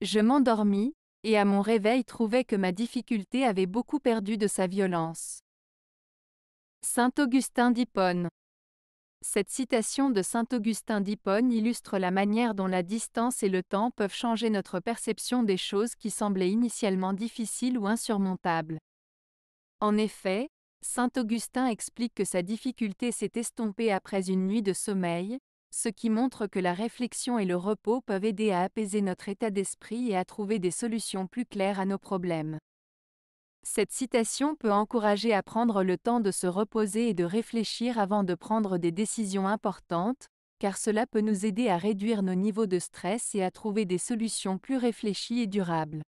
Je m'endormis, et à mon réveil trouvais que ma difficulté avait beaucoup perdu de sa violence. Saint Augustin d'Hippone Cette citation de Saint Augustin d'Hippone illustre la manière dont la distance et le temps peuvent changer notre perception des choses qui semblaient initialement difficiles ou insurmontables. En effet, Saint Augustin explique que sa difficulté s'est estompée après une nuit de sommeil, ce qui montre que la réflexion et le repos peuvent aider à apaiser notre état d'esprit et à trouver des solutions plus claires à nos problèmes. Cette citation peut encourager à prendre le temps de se reposer et de réfléchir avant de prendre des décisions importantes, car cela peut nous aider à réduire nos niveaux de stress et à trouver des solutions plus réfléchies et durables.